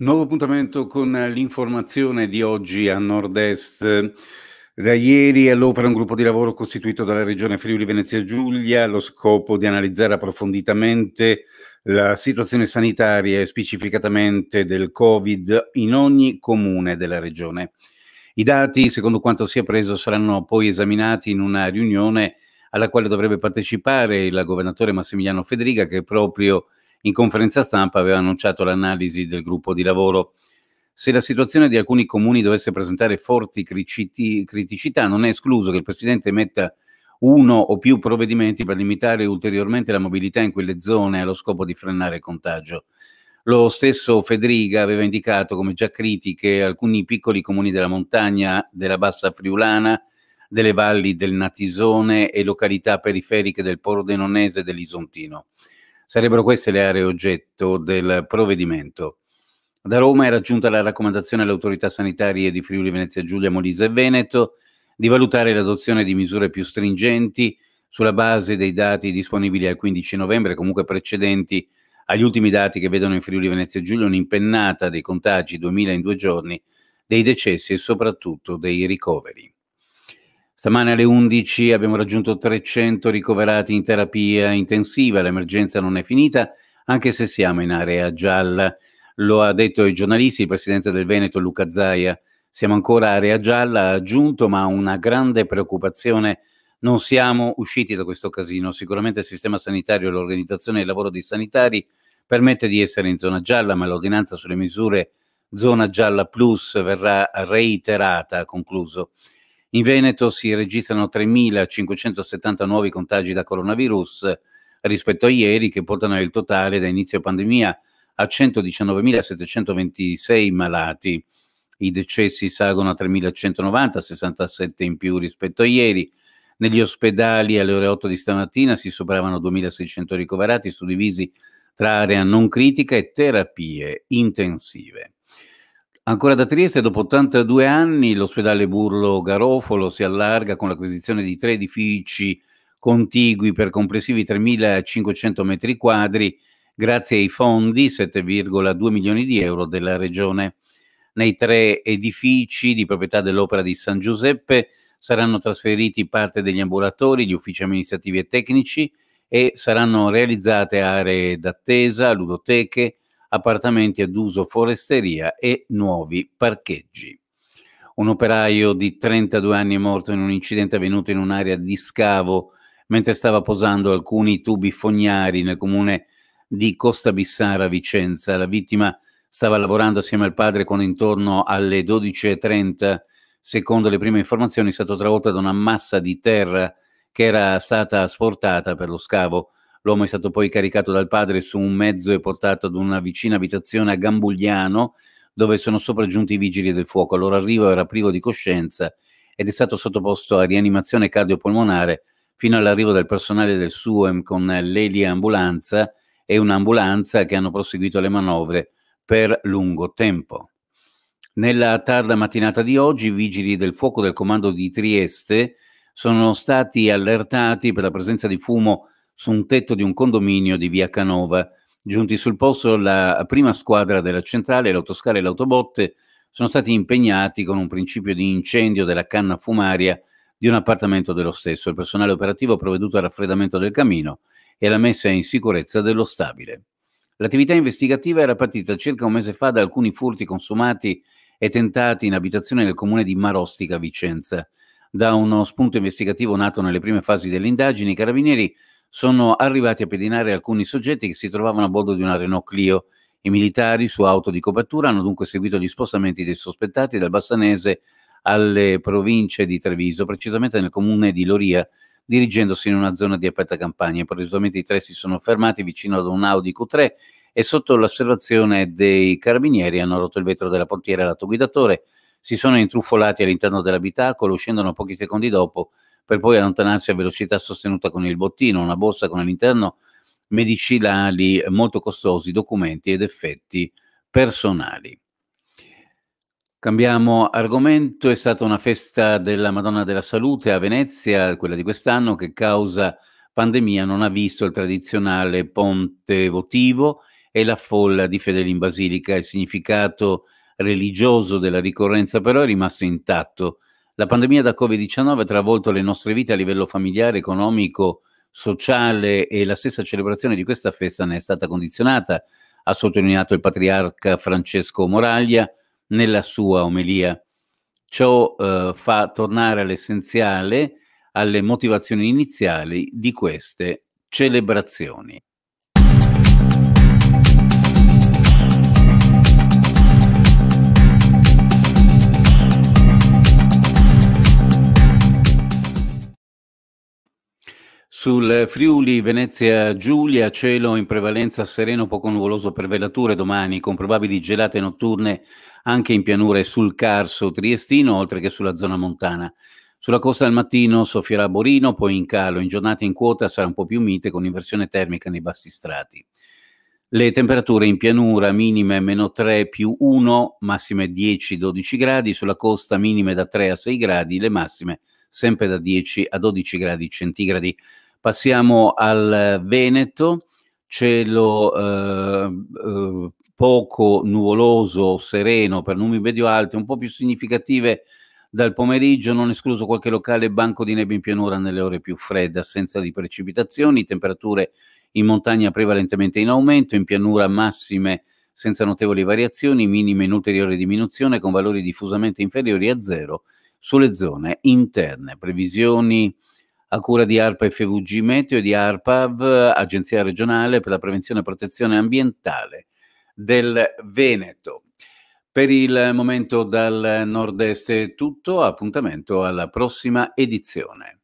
Nuovo appuntamento con l'informazione di oggi a nord-est. Da ieri è all'opera un gruppo di lavoro costituito dalla Regione Friuli Venezia Giulia allo scopo di analizzare approfonditamente la situazione sanitaria e specificatamente del Covid in ogni comune della Regione. I dati, secondo quanto si è preso, saranno poi esaminati in una riunione alla quale dovrebbe partecipare il governatore Massimiliano Federica che proprio in conferenza stampa aveva annunciato l'analisi del gruppo di lavoro. Se la situazione di alcuni comuni dovesse presentare forti criticità, non è escluso che il Presidente metta uno o più provvedimenti per limitare ulteriormente la mobilità in quelle zone allo scopo di frenare il contagio. Lo stesso Federica aveva indicato come già critiche alcuni piccoli comuni della montagna, della bassa friulana, delle valli del Natisone e località periferiche del Pordenonese e dell'Isontino. Sarebbero queste le aree oggetto del provvedimento. Da Roma è raggiunta la raccomandazione alle autorità sanitarie di Friuli, Venezia Giulia, Molise e Veneto di valutare l'adozione di misure più stringenti sulla base dei dati disponibili al 15 novembre, comunque precedenti agli ultimi dati che vedono in Friuli Venezia Giulia un'impennata dei contagi 2000 in due giorni, dei decessi e soprattutto dei ricoveri. Stamane alle 11 abbiamo raggiunto 300 ricoverati in terapia intensiva, l'emergenza non è finita, anche se siamo in area gialla. Lo ha detto ai giornalisti il presidente del Veneto Luca Zaia. Siamo ancora area gialla, ha aggiunto, ma una grande preoccupazione. Non siamo usciti da questo casino. Sicuramente il sistema sanitario e l'organizzazione del lavoro dei sanitari permette di essere in zona gialla, ma l'ordinanza sulle misure zona gialla plus verrà reiterata, ha concluso. In Veneto si registrano 3.570 nuovi contagi da coronavirus rispetto a ieri, che portano il totale da inizio pandemia a 119.726 malati. I decessi salgono a 3.190, 67 in più rispetto a ieri. Negli ospedali alle ore 8 di stamattina si superavano 2.600 ricoverati, suddivisi tra area non critica e terapie intensive. Ancora da Trieste, dopo 82 anni, l'ospedale Burlo Garofolo si allarga con l'acquisizione di tre edifici contigui per complessivi 3.500 metri quadri, grazie ai fondi 7,2 milioni di euro della Regione. Nei tre edifici di proprietà dell'Opera di San Giuseppe saranno trasferiti parte degli ambulatori, gli uffici amministrativi e tecnici e saranno realizzate aree d'attesa, ludoteche, appartamenti ad uso foresteria e nuovi parcheggi. Un operaio di 32 anni è morto in un incidente avvenuto in un'area di scavo mentre stava posando alcuni tubi fognari nel comune di Costa Bissara, Vicenza. La vittima stava lavorando assieme al padre quando intorno alle 12.30, secondo le prime informazioni, è stato travolto da una massa di terra che era stata asportata per lo scavo. L'uomo è stato poi caricato dal padre su un mezzo e portato ad una vicina abitazione a Gambugliano, dove sono sopraggiunti i vigili del fuoco. Allora loro arrivo era privo di coscienza ed è stato sottoposto a rianimazione cardiopolmonare fino all'arrivo del personale del SUEM con l'Elia ambulanza e un'ambulanza che hanno proseguito le manovre per lungo tempo. Nella tarda mattinata di oggi i vigili del fuoco del comando di Trieste sono stati allertati per la presenza di fumo su un tetto di un condominio di via Canova. Giunti sul posto, la prima squadra della centrale, l'autoscala e l'autobotte sono stati impegnati con un principio di incendio della canna fumaria di un appartamento dello stesso. Il personale operativo ha provveduto al raffreddamento del camino e alla messa in sicurezza dello stabile. L'attività investigativa era partita circa un mese fa da alcuni furti consumati e tentati in abitazione nel comune di Marostica, Vicenza. Da uno spunto investigativo nato nelle prime fasi delle indagini, i carabinieri sono arrivati a pedinare alcuni soggetti che si trovavano a bordo di una Renault Clio. I militari su auto di copertura hanno dunque seguito gli spostamenti dei sospettati dal Bassanese alle province di Treviso, precisamente nel comune di Loria, dirigendosi in una zona di aperta campagna. Improvvisamente i tre si sono fermati vicino ad un Audi Q3 e sotto l'osservazione dei carabinieri hanno rotto il vetro della portiera lato guidatore, si sono intrufolati all'interno dell'abitacolo, uscendo pochi secondi dopo per poi allontanarsi a velocità sostenuta con il bottino, una borsa con all'interno medicinali molto costosi, documenti ed effetti personali. Cambiamo argomento, è stata una festa della Madonna della Salute a Venezia, quella di quest'anno, che causa pandemia non ha visto il tradizionale ponte votivo e la folla di fedeli in Basilica. Il significato religioso della ricorrenza però è rimasto intatto la pandemia da Covid-19 ha travolto le nostre vite a livello familiare, economico, sociale e la stessa celebrazione di questa festa ne è stata condizionata, ha sottolineato il patriarca Francesco Moraglia nella sua omelia. Ciò eh, fa tornare all'essenziale, alle motivazioni iniziali di queste celebrazioni. Sul Friuli, Venezia, Giulia, cielo in prevalenza sereno, poco nuvoloso per velature domani, con probabili gelate notturne anche in pianura e sul Carso triestino, oltre che sulla zona montana. Sulla costa al mattino soffierà Borino, poi in calo, in giornate in quota sarà un po' più mite con inversione termica nei bassi strati. Le temperature in pianura minime meno 3 più 1, massime 10-12 gradi, sulla costa minime da 3 a 6 gradi, le massime sempre da 10 a 12 gradi centigradi. Passiamo al Veneto, cielo eh, poco nuvoloso, sereno per numi medio alte un po' più significative dal pomeriggio, non escluso qualche locale banco di nebbia in pianura nelle ore più fredde, assenza di precipitazioni, temperature in montagna prevalentemente in aumento, in pianura massime senza notevoli variazioni, minime in ulteriore diminuzione con valori diffusamente inferiori a zero sulle zone interne. Previsioni a cura di ARPA FVG Meteo e di ARPAV, Agenzia regionale per la prevenzione e protezione ambientale del Veneto. Per il momento dal nord-est è tutto, appuntamento alla prossima edizione.